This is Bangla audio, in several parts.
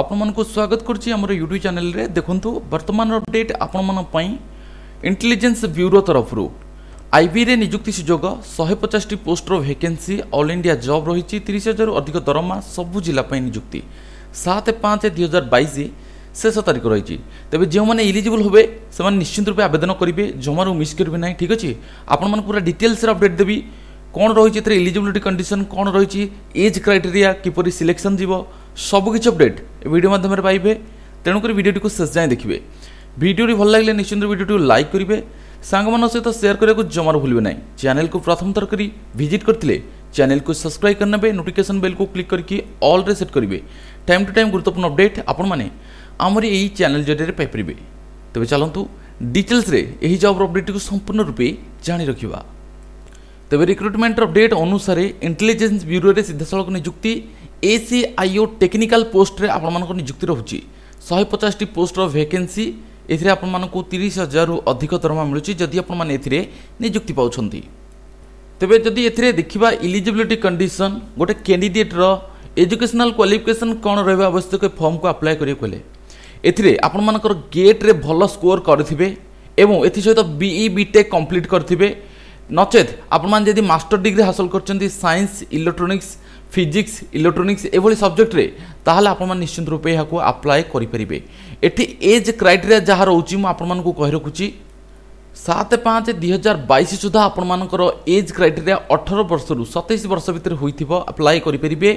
ଆପଣମାନଙ୍କୁ ସ୍ୱାଗତ କରୁଛି ଆମର ୟୁଟ୍ୟୁବ୍ ଚ୍ୟାନେଲରେ ଦେଖନ୍ତୁ ବର୍ତ୍ତମାନ ଅପଡେଟ୍ ଆପଣମାନଙ୍କ ପାଇଁ ଇଣ୍ଟେଲିଜେନ୍ସ ବ୍ୟୁରୋ ତରଫରୁ ଆଇବିରେ ନିଯୁକ୍ତି ସୁଯୋଗ ଶହେ ପଚାଶଟି ପୋଷ୍ଟର ଭେକେନ୍ସି ଅଲ୍ ଇଣ୍ଡିଆ ଜବ୍ ରହିଛି ତିରିଶ ହଜାରରୁ ଅଧିକ ଦରମା ସବୁ ଜିଲ୍ଲା ପାଇଁ ନିଯୁକ୍ତି ସାତ ପାଞ୍ଚ ଦୁଇ ହଜାର ବାଇଶ ଶେଷ ତାରିଖ ରହିଛି ତେବେ ଯେଉଁମାନେ ଇଲିଜିବୁଲ୍ ହେବେ ସେମାନେ ନିଶ୍ଚିତ ରୂପେ ଆବେଦନ କରିବେ ଜମାରୁ ମିସ୍ କରିବେ ନାହିଁ ଠିକ୍ ଅଛି ଆପଣମାନଙ୍କୁ ପୁରା ଡିଟେଲ୍ସରେ ଅପଡ଼େଟ୍ ଦେବି କ'ଣ ରହିଛି ଏଥିରେ ଇଲିଜିବିଲିଟି କଣ୍ଡିସନ୍ କ'ଣ ରହିଛି ଏଜ୍ କ୍ରାଇଟେରିଆ କିପରି ସିଲେକ୍ସନ୍ ଯିବ সবু কিছু অপডেট এই ভিডিও মাধ্যমে পাইবে তেণুকরি ভিডিওটিকে শেষ যায় দেখবে ভিডিওটি ভাল লাগলে নিশ্চিন্ত ভিডিওটি লাইক করবে সাংমানক সহ সেয়ার করা জমার ভুলবে না চ্যানেল কু প্রথম থর করে ভিজিট করলে চ্যানেল কু সবসক্রাইব করে নেবে নোটিফিকেশন বেল কু ক্লিক করি অলরে সেট করবে টাইম টু টাইম গুরুত্বপূর্ণ অপডেট আপন মানে আমার এই চ্যানেল জরিয়ে পাইপারে তবে চলতু ডিটেলসে এই জব অপডেটটি সম্পূর্ণ রূপে জাঁ রাখা তবে রিক্রুটমেন্ট অপডেট অনুসারে ইন্টেলিজেন্স ব্যুরোরে সিধাসলখ নিযুক্তি এসিআইও টেকনিকাল পোস্টরে আপনার নিযুক্তি রয়েছে শহে পচাশটি পোস্টর ভ্যাকেন্সি এতে আপনার তিরিশ হাজার অধিক দরমা মিলুচি যদি আপনার এতে নিযুক্তি পাচ্ছেন তবে যদি এতে দেখা ইলিজিবিলিটি কন্ডিশন গোটে ক্যাডিডেটর এজুকেশনাল ক্বালিফিকেসন কম রহবা আবশ্যক এ ফর্মক আপ্লাই করা কলে এতে আপনার গেট্রে ভাল স্কোর করবে এবং এসহ বিই বিটেক কমপ্লিট করবে নচেত আপনার যদি মাস্টর ডিগ্রি হাসল করছেন সাইন্স ইলেকট্রোনিক্স ফিজিক্স ইলেকট্রোনিক্স এভাবে সবজেক্টরে তাহলে আপনার নিশ্চিত রূপে এখন আপ্লায় করে পেবে এটি এজ ক্রাইটেরিয়া যা রয়েছে মু আপনার কহি রাখুছি সাত পাঁচ দুই হাজার বাইশ সুদ্ধা আপনার এজ ক্রাইটেরিয়া অঠর বর্ষর সতেইশ বর্ষ ভিতরে হয়ে আপ্লাই করে পেবে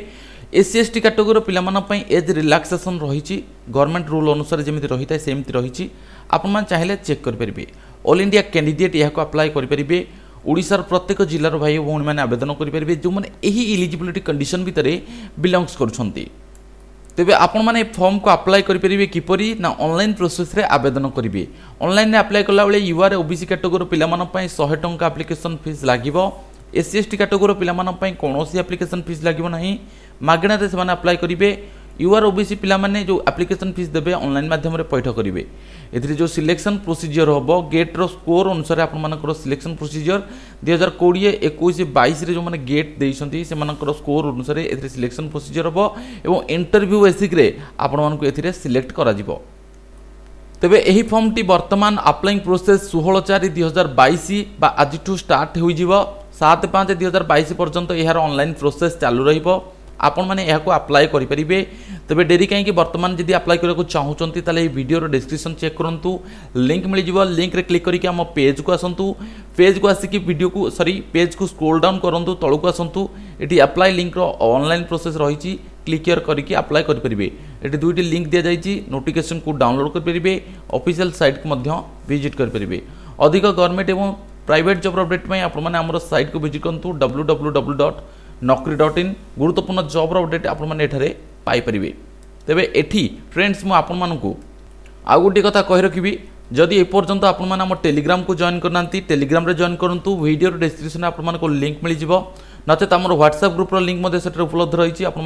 এসসি এসটি ক্যাটেগোরি পিলামানপা এজ রিলাক্সেসন রয়েছে গভর্নমেন্ট রুল অনুসারে যেমি রয়েছে সেমি রয়েছে আপনার চাইলে চেক করে পেবে অল ইন্ডিয়া ক্যান্ডিডেট এখন আপ্লাই করে পেবে ଓଡ଼ିଶାର ପ୍ରତ୍ୟେକ ଜିଲ୍ଲାର ଭାଇ ଓ ଭଉଣୀମାନେ ଆବେଦନ କରିପାରିବେ ଯେଉଁମାନେ ଏହି ଇଲିଜିବିଲିଟି କଣ୍ଡିସନ୍ ଭିତରେ ବିଲଙ୍ଗସ୍ କରୁଛନ୍ତି ତେବେ ଆପଣମାନେ ଏ ଫର୍ମକୁ ଆପ୍ଲାଏ କରିପାରିବେ କିପରି ନା ଅନଲାଇନ୍ ପ୍ରୋସେସ୍ରେ ଆବେଦନ କରିବେ ଅନଲାଇନ୍ରେ ଆପ୍ଲାଏ କଲାବେଳେ ୟୁଆର୍ ଓବିସି କାଟେଗୋରୀ ପିଲାମାନଙ୍କ ପାଇଁ ଶହେ ଟଙ୍କା ଆପ୍ଲିକେସନ୍ ଫିସ୍ ଲାଗିବ ଏସ୍ସି ଏସ୍ଟି କାଟେଗୋରୀ ପିଲାମାନଙ୍କ ପାଇଁ କୌଣସି ଆପ୍ଲିକେସନ୍ ଫିସ୍ ଲାଗିବ ନାହିଁ ମାଗଣାରେ ସେମାନେ ଆପ୍ଲାଏ କରିବେ ୟୁଆର୍ ଓବିସି ପିଲାମାନେ ଯେଉଁ ଆପ୍ଲିକେସନ୍ ଫିସ୍ ଦେବେ ଅନଲାଇନ୍ ମାଧ୍ୟମରେ ପୈଠ କରିବେ ଏଥିରେ ଯେଉଁ ସିଲେକ୍ସନ୍ ପ୍ରୋସିଜିଓର ହେବ ଗେଟ୍ର ସ୍କୋର୍ ଅନୁସାରେ ଆପଣମାନଙ୍କର ସିଲେକ୍ସନ୍ ପ୍ରୋସିଜିଓର ଦୁଇ ହଜାର କୋଡ଼ିଏ ଏକୋଇଶ ବାଇଶରେ ଯେଉଁମାନେ ଗେଟ୍ ଦେଇଛନ୍ତି ସେମାନଙ୍କର ସ୍କୋର୍ ଅନୁସାରେ ଏଥିରେ ସିଲେକ୍ସନ୍ ପ୍ରୋସିଜିଓର ହେବ ଏବଂ ଇଣ୍ଟରଭ୍ୟୁ ବେସିକ୍ରେ ଆପଣମାନଙ୍କୁ ଏଥିରେ ସିଲେକ୍ଟ କରାଯିବ ତେବେ ଏହି ଫର୍ମଟି ବର୍ତ୍ତମାନ ଆପ୍ଲାଇଂ ପ୍ରୋସେସ୍ ଷୋହଳ ଚାରି ଦୁଇ ହଜାର ବାଇଶ ବା ଆଜିଠୁ ଷ୍ଟାର୍ଟ ହୋଇଯିବ ସାତ ପାଞ୍ଚ ଦୁଇ ହଜାର ବାଇଶ ପର୍ଯ୍ୟନ୍ତ ଏହାର ଅନଲାଇନ୍ ପ୍ରୋସେସ୍ ଚାଲୁ ରହିବ ଆପଣମାନେ ଏହାକୁ ଆପ୍ଲାଏ କରିପାରିବେ ତେବେ ଡେରି କାହିଁକି ବର୍ତ୍ତମାନ ଯଦି ଆପ୍ଲାଏ କରିବାକୁ ଚାହୁଁଛନ୍ତି ତାହେଲେ ଏହି ଭିଡ଼ିଓର ଡିସ୍କ୍ରିପ୍ସନ୍ ଚେକ୍ କରନ୍ତୁ ଲିଙ୍କ୍ ମିଳିଯିବ ଲିଙ୍କ୍ରେ କ୍ଲିକ୍ କରିକି ଆମ ପେଜ୍କୁ ଆସନ୍ତୁ ପେଜ୍କୁ ଆସିକି ଭିଡ଼ିଓକୁ ସରି ପେଜ୍କୁ ସ୍କ୍ରୋଲ୍ ଡାଉନ୍ କରନ୍ତୁ ତଳକୁ ଆସନ୍ତୁ ଏଠି ଆପ୍ଲାଏ ଲିଙ୍କ୍ର ଅନଲାଇନ୍ ପ୍ରୋସେସ୍ ରହିଛି କ୍ଲିକ୍ୟର କରିକି ଆପ୍ଲାଏ କରିପାରିବେ ଏଠି ଦୁଇଟି ଲିଙ୍କ୍ ଦିଆଯାଇଛି ନୋଟିଫିକେସନ୍କୁ ଡାଉନଲୋଡ଼୍ କରିପାରିବେ ଅଫିସିଆଲ୍ ସାଇଟ୍କୁ ମଧ୍ୟ ଭିଜିଟ୍ କରିପାରିବେ ଅଧିକ ଗଭର୍ଣ୍ଣମେଣ୍ଟ ଏବଂ ପ୍ରାଇଭେଟ୍ ଜବ୍ ଅପଡ଼େଟ୍ ପାଇଁ ଆପଣମାନେ ଆମର ସାଇଟ୍କୁ ଭିଜିଟ୍ କରନ୍ତୁ W W W dot Naukri dot in ଗୁରୁତ୍ୱପୂର୍ଣ୍ଣ ଜବ୍ର ଅପଡ଼େଟ୍ ଆପଣମାନେ ଏଠାରେ ପାଇପାରିବେ ତେବେ ଏଠି ଫ୍ରେଣ୍ଡସ୍ ମୁଁ ଆପଣମାନଙ୍କୁ ଆଉ ଗୋଟିଏ କଥା କହି ରଖିବି যদি এপর্যন্ত আপনার আমার টেলিগ্রাম কু জয়েন করে না টেলিগ্রামে জয়েন করতু ভিডিওর ডেসক্রিপশনে আপনার লিঙ্ক মিলিযোগ নচে আমার হোয়াটসঅ্যাপ গ্রুপর লিঙ্ক সেটা উপলব্ধ রয়েছে আপনার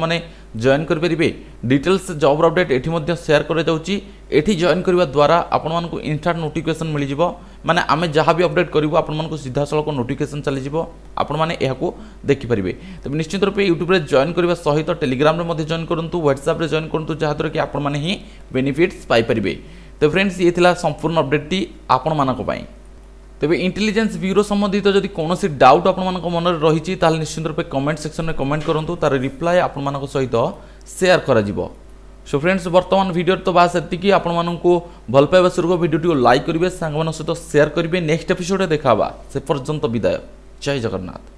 জয়েন করে পেবে ডিটেলস জব অপডেট এটি সেয়ার করা যাচ্ছি এটি জয়েন করা দ্বারা আপনার ইনস্টাট নোটিফিকেসন মিলিযোগ মানে আমি যা অপডেট করবু আপনার সিধাসলখ নোটিফিকেসন যাব আপনার এখন দেখিপারে তবে নিশ্চিত রূপে ইউট্যুবে জয়েন করা সহ টেলিগ্রামে জয়েন করতু হোয়াটসঅ্যাপে জয়েন করতু যাহাদ্বারা কি আপনার হি বেনিফিটস পাইপারে তো ফ্রেন্ডস ইয়ে লা সম্পূর্ণ অপডেটটি আপনার তবে ইন্টেলিজেন্স ব্যুরো সম্বন্ধিত যদি কৌশি ডাউট আপনার মনে রয়েছে তাহলে নিশ্চিত রূপে কমেন্ট সেকশনে কমেন্ট করতু তার রিপ্লাই আপনার সহিত সেয়ার করা সো ফ্রেন্ডস বর্তমান ভিডিওর তো বাস এতিকি আপনার ভাল পাইবা স্বরূপ ভিডিওটি লাইক করবে সাংমান সহ সেয়ার করবে নেক্সট এপিসোডে দেখা হওয়া সে পর্যন্ত বিদায় জয় জগন্নাথ